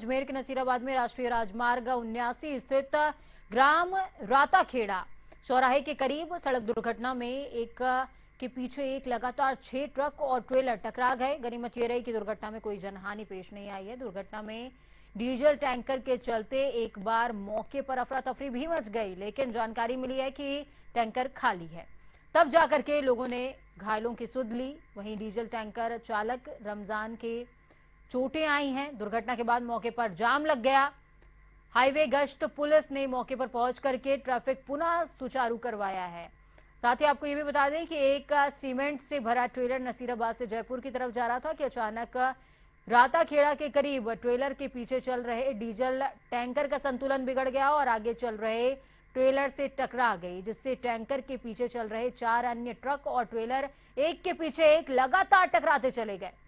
अजमेर के नसीराबाद में राष्ट्रीय राजमार्ग उन्यासी स्थित ग्राम राताखेड़ा चौराहे के करीब सड़क दुर्घटना में एक के पीछे एक लगातार छह ट्रक और ट्रेलर टकरा गए गनीमत यह रही कि दुर्घटना में कोई जनहानि पेश नहीं आई है दुर्घटना में डीजल टैंकर के चलते एक बार मौके पर अफरा तफरी भी मच गई लेकिन जानकारी मिली है कि टैंकर खाली है तब जाकर के लोगों ने घायलों की सुध ली वहीं डीजल टैंकर चालक रमजान के चोटें आई हैं दुर्घटना के बाद मौके पर जाम लग गया हाईवे गश्त पुलिस ने मौके पर पहुंच करके ट्रैफिक पुनः सुचारू करवाया है साथ ही आपको यह भी बता दें कि एक सीमेंट से भरा ट्रेलर नसीराबाद से जयपुर की तरफ जा रहा था कि अचानक राताखेड़ा के करीब ट्रेलर के पीछे चल रहे डीजल टैंकर का संतुलन बिगड़ गया और आगे चल रहे ट्रेलर से टकरा गई जिससे टैंकर के पीछे चल रहे चार अन्य ट्रक और ट्रेलर एक के पीछे एक लगातार टकराते चले गए